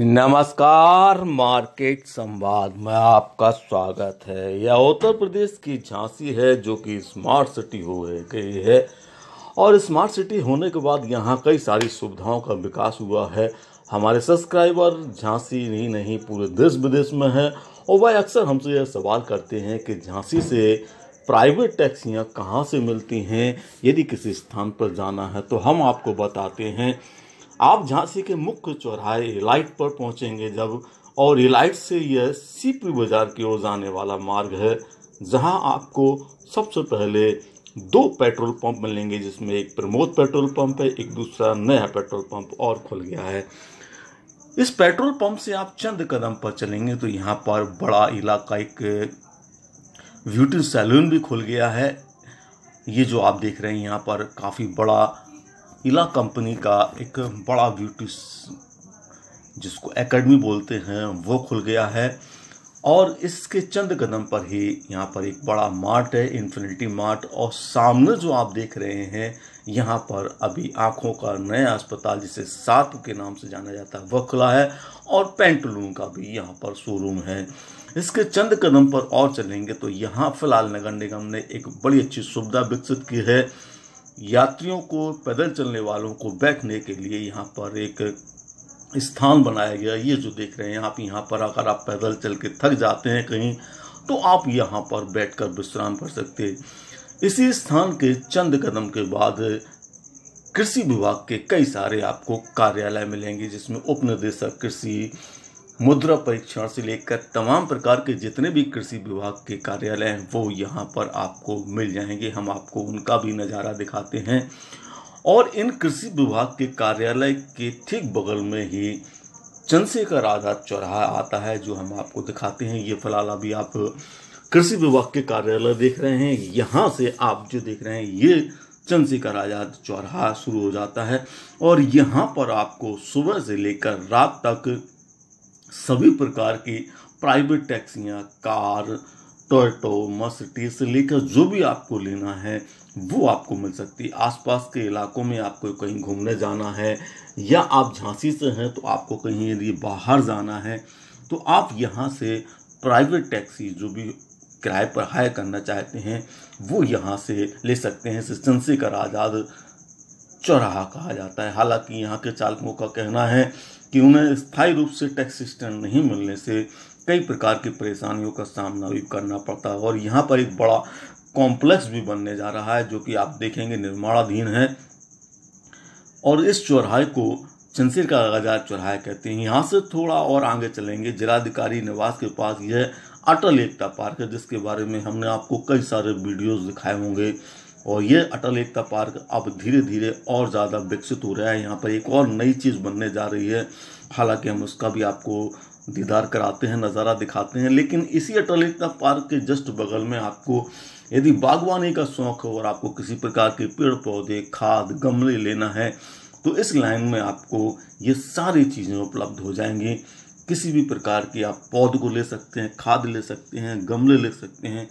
नमस्कार मार्केट संवाद में आपका स्वागत है यह उत्तर प्रदेश की झांसी है जो कि स्मार्ट सिटी हो गई है और स्मार्ट सिटी होने के बाद यहाँ कई सारी सुविधाओं का विकास हुआ है हमारे सब्सक्राइबर झांसी ही नहीं, नहीं पूरे देश विदेश में है और वह अक्सर हमसे यह सवाल करते हैं कि झांसी से प्राइवेट टैक्सियाँ कहाँ से मिलती हैं यदि किसी स्थान पर जाना है तो हम आपको बताते हैं आप झांसी के मुख्य चौराहे इलाइट पर पहुंचेंगे जब और इलाइट से यह सीपी बाजार की ओर जाने वाला मार्ग है जहां आपको सबसे पहले दो पेट्रोल पंप मिलेंगे जिसमें एक प्रमोद पेट्रोल पंप है एक दूसरा नया पेट्रोल पंप और खुल गया है इस पेट्रोल पंप से आप चंद कदम पर चलेंगे तो यहाँ पर बड़ा इलाका एक ब्यूटी सैलून भी खुल गया है ये जो आप देख रहे हैं यहाँ पर काफ़ी बड़ा इला कंपनी का एक बड़ा ब्यूटी जिसको एकेडमी बोलते हैं वो खुल गया है और इसके चंद कदम पर ही यहाँ पर एक बड़ा मार्ट है इन्फिनिटी मार्ट और सामने जो आप देख रहे हैं यहाँ पर अभी आँखों का नया अस्पताल जिसे सात के नाम से जाना जाता है वह खुला है और पेंटलून का भी यहाँ पर शोरूम है इसके चंद कदम पर और चलेंगे तो यहाँ फिलहाल नगर निगम ने एक बड़ी अच्छी सुविधा विकसित की है यात्रियों को पैदल चलने वालों को बैठने के लिए यहाँ पर एक स्थान बनाया गया ये जो देख रहे हैं आप यहाँ पर अगर आप पैदल चल के थक जाते हैं कहीं तो आप यहाँ पर बैठकर विश्राम कर सकते हैं इसी स्थान के चंद कदम के बाद कृषि विभाग के कई सारे आपको कार्यालय मिलेंगे जिसमें उप निदेशक कृषि मुद्रा परीक्षण से लेकर तमाम प्रकार के जितने भी कृषि विभाग के कार्यालय हैं वो यहाँ पर आपको मिल जाएंगे हम आपको उनका भी नज़ारा दिखाते हैं और इन कृषि विभाग के कार्यालय के ठीक बगल में ही का आज़ाद चौराहा आता है जो हम आपको दिखाते हैं ये फिलहाल अभी आप कृषि विभाग के कार्यालय देख रहे हैं यहाँ से आप जो देख रहे हैं ये चंद्रशेखर आज़ाद चौराहा शुरू हो जाता है और यहाँ पर आपको सुबह से लेकर रात तक सभी प्रकार की प्राइवेट टैक्सियाँ कार टोयटो मर्सिडीज से लेकर जो भी आपको लेना है वो आपको मिल सकती है आसपास के इलाकों में आपको कहीं घूमने जाना है या आप झांसी से हैं तो आपको कहीं यदि बाहर जाना है तो आप यहाँ से प्राइवेट टैक्सी जो भी किराए पर हायर करना चाहते हैं वो यहाँ से ले सकते हैं सिस्टेंसी से कर आज़ाद चौराहा कहा जाता है हालांकि यहाँ के चालकों का कहना है कि उन्हें स्थायी रूप से टैक्सी स्टैंड नहीं मिलने से कई प्रकार की परेशानियों का सामना भी करना पड़ता है और यहाँ पर एक बड़ा कॉम्प्लेक्स भी बनने जा रहा है जो कि आप देखेंगे निर्माणाधीन है और इस चौराहे को चंसीर का बाजार चौराहा कहते हैं यहाँ से थोड़ा और आगे चलेंगे जिलाधिकारी निवास के पास यह अटल एकता पार्क है जिसके बारे में हमने आपको कई सारे वीडियोज दिखाए होंगे और ये अटल एकता पार्क अब धीरे धीरे और ज़्यादा विकसित हो रहा है यहाँ पर एक और नई चीज़ बनने जा रही है हालांकि हम उसका भी आपको दीदार कराते हैं नज़ारा दिखाते हैं लेकिन इसी अटल एकता पार्क के जस्ट बगल में आपको यदि बागवानी का शौक हो और आपको किसी प्रकार के पेड़ पौधे खाद गमले लेना है तो इस लाइन में आपको ये सारी चीज़ें उपलब्ध हो जाएंगी किसी भी प्रकार की आप पौध को ले सकते हैं खाद ले सकते हैं गमले ले सकते हैं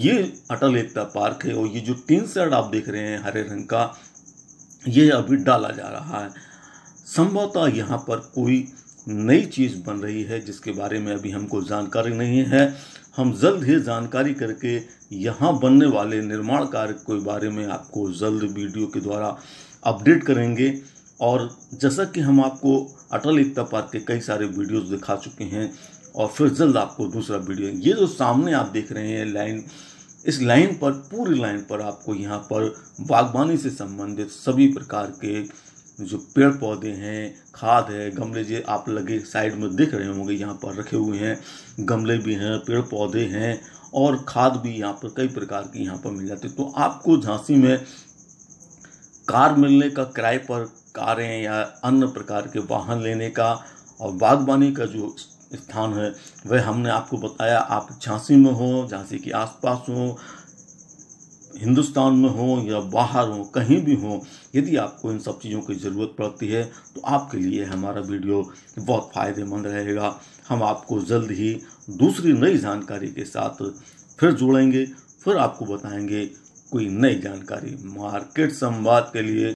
ये अटल एकता पार्क है और ये जो टीन सेट आप देख रहे हैं हरे रंग का ये अभी डाला जा रहा है संभवतः यहाँ पर कोई नई चीज़ बन रही है जिसके बारे में अभी हमको जानकारी नहीं है हम जल्द ही जानकारी करके यहाँ बनने वाले निर्माण कार्य के बारे में आपको जल्द वीडियो के द्वारा अपडेट करेंगे और जैसा कि हम आपको अटल एकता पार्क के कई सारे वीडियोस दिखा चुके हैं और फिर जल्द आपको दूसरा वीडियो ये जो सामने आप देख रहे हैं लाइन इस लाइन पर पूरी लाइन पर आपको यहाँ पर बागवानी से संबंधित सभी प्रकार के जो पेड़ पौधे हैं खाद है गमले जो आप लगे साइड में देख रहे होंगे यहाँ पर रखे हुए हैं गमले भी हैं पेड़ पौधे हैं और खाद भी यहाँ पर कई प्रकार की यहाँ पर मिल जाती है तो आपको झांसी में कार मिलने का किराए पर कारें या अन्य प्रकार के वाहन लेने का और बागवानी का जो स्थान है वह हमने आपको बताया आप झांसी में हो झांसी के आसपास हो हिंदुस्तान में हो या बाहर हो कहीं भी हो यदि आपको इन सब चीज़ों की ज़रूरत पड़ती है तो आपके लिए हमारा वीडियो बहुत फ़ायदेमंद रहेगा हम आपको जल्द ही दूसरी नई जानकारी के साथ फिर जोड़ेंगे फिर आपको बताएंगे कोई नई जानकारी मार्केट संवाद के लिए